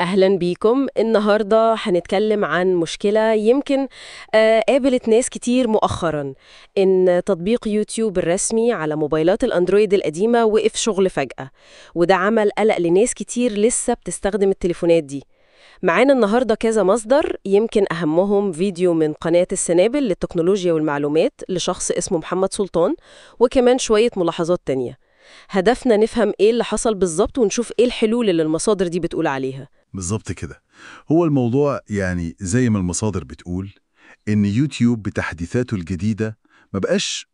أهلا بيكم النهاردة هنتكلم عن مشكلة يمكن آه، قابلت ناس كتير مؤخرا إن تطبيق يوتيوب الرسمي على موبايلات الأندرويد القديمة وقف شغل فجأة وده عمل قلق لناس كتير لسه بتستخدم التليفونات دي معانا النهارده كذا مصدر يمكن أهمهم فيديو من قناة السنابل للتكنولوجيا والمعلومات لشخص اسمه محمد سلطان وكمان شوية ملاحظات تانية هدفنا نفهم ايه اللي حصل بالظبط ونشوف ايه الحلول اللي المصادر دي بتقول عليها بالظبط كده هو الموضوع يعني زي ما المصادر بتقول إن يوتيوب بتحديثاته الجديدة ما بقاش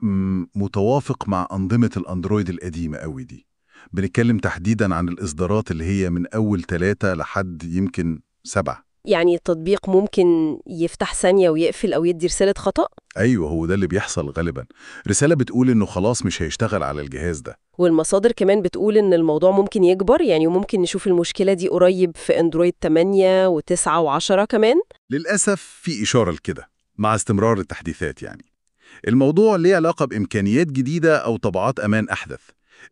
متوافق مع أنظمة الأندرويد القديمة قوي دي بنتكلم تحديدا عن الإصدارات اللي هي من أول ثلاثة لحد يمكن سبعة يعني التطبيق ممكن يفتح ثانية ويقفل أو يدي رسالة خطأ؟ أيوه هو ده اللي بيحصل غالبا رسالة بتقول إنه خلاص مش هيشتغل على الجهاز ده والمصادر كمان بتقول إن الموضوع ممكن يكبر يعني وممكن نشوف المشكلة دي قريب في أندرويد 8 و9 و10 كمان للأسف في إشارة لكده مع استمرار التحديثات يعني الموضوع ليه علاقة بإمكانيات جديدة أو طبعات أمان أحدث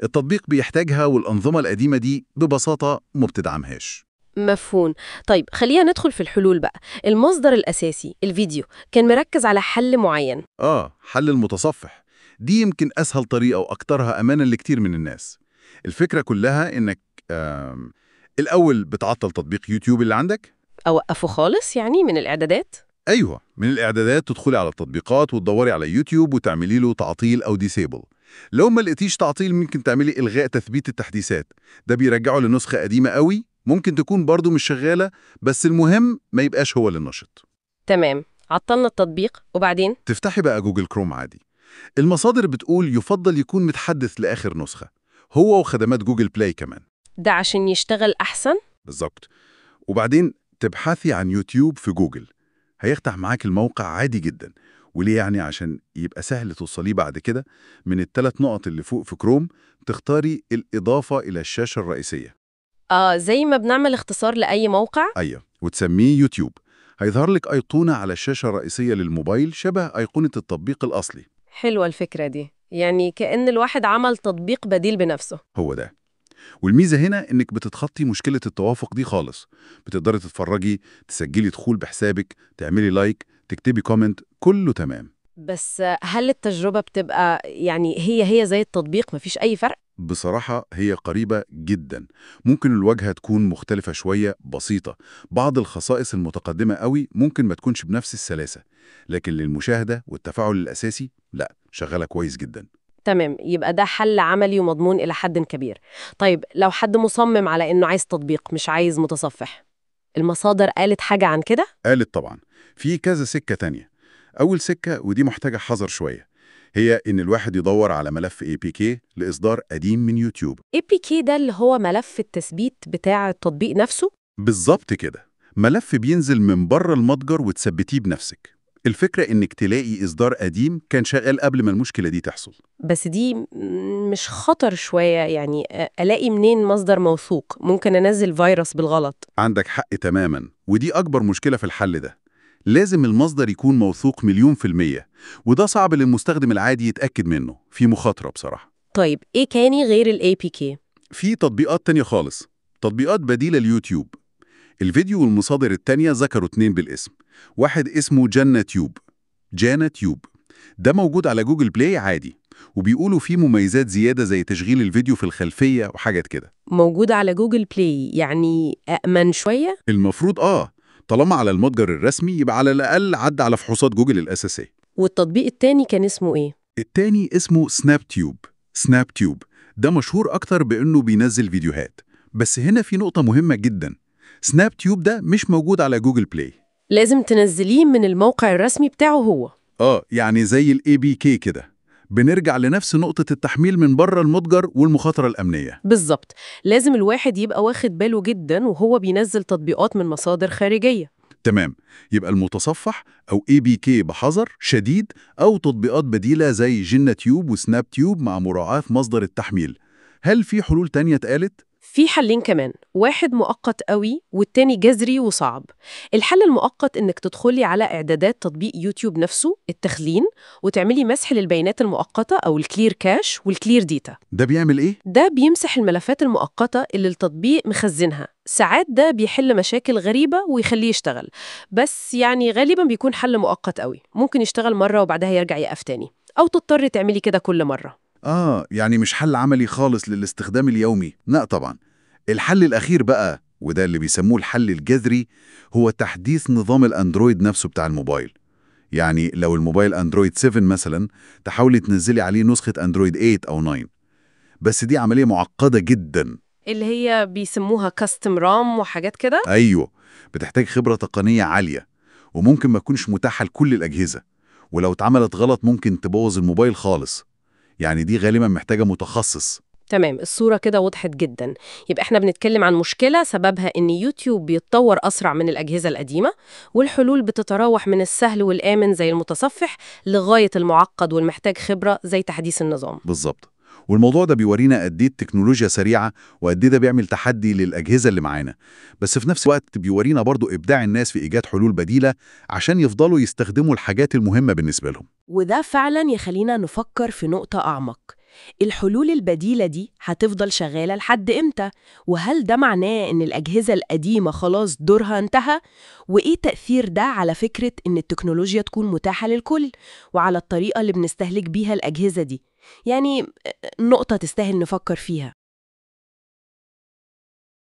التطبيق بيحتاجها والأنظمة القديمة دي ببساطة ما بتدعمهاش مفهوم طيب خلينا ندخل في الحلول بقى المصدر الأساسي الفيديو كان مركز على حل معين آه حل المتصفح دي يمكن أسهل طريقة وأكترها أمانا لكتير من الناس الفكرة كلها إنك آم الأول بتعطل تطبيق يوتيوب اللي عندك أوقفه خالص يعني من الإعدادات أيوة من الإعدادات تدخلي على التطبيقات وتدوري على يوتيوب وتعملي له تعطيل أو ديسيبل لو ما لقيتيش تعطيل ممكن تعملي إلغاء تثبيت التحديثات ده بيرجعه لنسخة قديمة قوي ممكن تكون برضه مش شغالة بس المهم ما يبقاش هو اللي نشط تمام عطلنا التطبيق وبعدين تفتحي بقى جوجل كروم عادي المصادر بتقول يفضل يكون متحدث لآخر نسخة هو وخدمات جوجل بلاي كمان ده عشان يشتغل أحسن؟ بالظبط وبعدين تبحثي عن يوتيوب في جوجل هيفتح معاك الموقع عادي جدا وليه يعني عشان يبقى سهل توصليه بعد كده من الثلاث نقط اللي فوق في كروم تختاري الإضافة إلى الشاشة الرئيسية آه زي ما بنعمل اختصار لأي موقع أيوه وتسميه يوتيوب هيظهر لك أيقونة على الشاشة الرئيسية للموبايل شبه أيقونة التطبيق الأصلي حلوة الفكرة دي يعني كأن الواحد عمل تطبيق بديل بنفسه هو ده والميزة هنا إنك بتتخطي مشكلة التوافق دي خالص بتقدري تتفرجي تسجلي دخول بحسابك تعملي لايك تكتبي كومنت كله تمام بس هل التجربة بتبقى يعني هي هي زي التطبيق مفيش أي فرق؟ بصراحة هي قريبة جدا ممكن الواجهة تكون مختلفة شوية بسيطة بعض الخصائص المتقدمة قوي ممكن ما تكونش بنفس السلاسة لكن للمشاهدة والتفاعل الأساسي لا شغالة كويس جدا تمام يبقى ده حل عملي ومضمون إلى حد كبير طيب لو حد مصمم على إنه عايز تطبيق مش عايز متصفح المصادر قالت حاجة عن كده؟ قالت طبعا في كذا سكة تانية أول سكة ودي محتاجة حذر شوية هي إن الواحد يدور على ملف APK لإصدار قديم من يوتيوب APK ده اللي هو ملف التثبيت بتاع التطبيق نفسه؟ بالظبط كده ملف بينزل من بره المتجر وتثبتيه بنفسك الفكرة إنك تلاقي إصدار قديم كان شغال قبل ما المشكلة دي تحصل بس دي مش خطر شوية يعني ألاقي منين مصدر موثوق ممكن أنزل فيروس بالغلط عندك حق تماما ودي أكبر مشكلة في الحل ده لازم المصدر يكون موثوق مليون في المية وده صعب للمستخدم العادي يتأكد منه في مخاطرة بصراحة طيب إيه تاني غير بي APK؟ في تطبيقات تانية خالص تطبيقات بديلة ليوتيوب الفيديو والمصادر التانية ذكروا اتنين بالاسم واحد اسمه جنة تيوب جانا تيوب ده موجود على جوجل بلاي عادي وبيقولوا فيه مميزات زيادة زي تشغيل الفيديو في الخلفية وحاجات كده موجود على جوجل بلاي يعني أأمن شوية؟ المفروض آه طالما على المتجر الرسمي يبقى على الأقل عدى على فحوصات جوجل الأساسية والتطبيق التاني كان اسمه إيه؟ التاني اسمه سناب تيوب سناب تيوب ده مشهور أكتر بأنه بينزل فيديوهات بس هنا في نقطة مهمة جدا سناب تيوب ده مش موجود على جوجل بلاي لازم تنزليه من الموقع الرسمي بتاعه هو آه يعني زي الاي بي كي كده بنرجع لنفس نقطة التحميل من بره المتجر والمخاطرة الأمنية بالظبط لازم الواحد يبقى واخد باله جدا وهو بينزل تطبيقات من مصادر خارجية تمام يبقى المتصفح أو كي بحذر شديد أو تطبيقات بديلة زي جنة تيوب وسناب تيوب مع مراعاة مصدر التحميل هل في حلول تانية اتقالت؟ في حلين كمان واحد مؤقت قوي والتاني جذري وصعب الحل المؤقت انك تدخلي على اعدادات تطبيق يوتيوب نفسه التخزين وتعملي مسح للبيانات المؤقته او الكلير كاش والكلير ديتا ده بيعمل ايه ده بيمسح الملفات المؤقته اللي التطبيق مخزنها ساعات ده بيحل مشاكل غريبة ويخليه يشتغل بس يعني غالبا بيكون حل مؤقت قوي ممكن يشتغل مرة وبعدها يرجع يقف تاني أو تضطري تعملي كده كل مرة آه يعني مش حل عملي خالص للاستخدام اليومي لا طبعا الحل الأخير بقى وده اللي بيسموه الحل الجذري هو تحديث نظام الأندرويد نفسه بتاع الموبايل يعني لو الموبايل أندرويد 7 مثلا تحاولي تنزلي عليه نسخة أندرويد 8 أو 9 بس دي عملية معقدة جدا اللي هي بيسموها كاستم رام وحاجات كده أيوه بتحتاج خبرة تقنية عالية وممكن ما تكونش متاحة لكل الأجهزة ولو اتعملت غلط ممكن تبوظ الموبايل خالص يعني دي غالبا محتاجة متخصص تمام الصورة كده وضحت جدا يبقى احنا بنتكلم عن مشكلة سببها ان يوتيوب بيتطور اسرع من الاجهزة القديمة والحلول بتتراوح من السهل والامن زي المتصفح لغاية المعقد والمحتاج خبرة زي تحديث النظام بالظبط والموضوع ده بيورينا قد ايه التكنولوجيا سريعه وقد ايه ده بيعمل تحدي للاجهزه اللي معانا بس في نفس الوقت بيورينا برضو ابداع الناس في ايجاد حلول بديله عشان يفضلوا يستخدموا الحاجات المهمه بالنسبه لهم وده فعلا يخلينا نفكر في نقطه اعمق الحلول البديلة دي هتفضل شغالة لحد إمتى؟ وهل ده معناه إن الأجهزة القديمة خلاص دورها انتهى؟ وإيه تأثير ده على فكرة إن التكنولوجيا تكون متاحة للكل وعلى الطريقة اللي بنستهلك بيها الأجهزة دي؟ يعني آه، آه، نقطة تستاهل نفكر فيها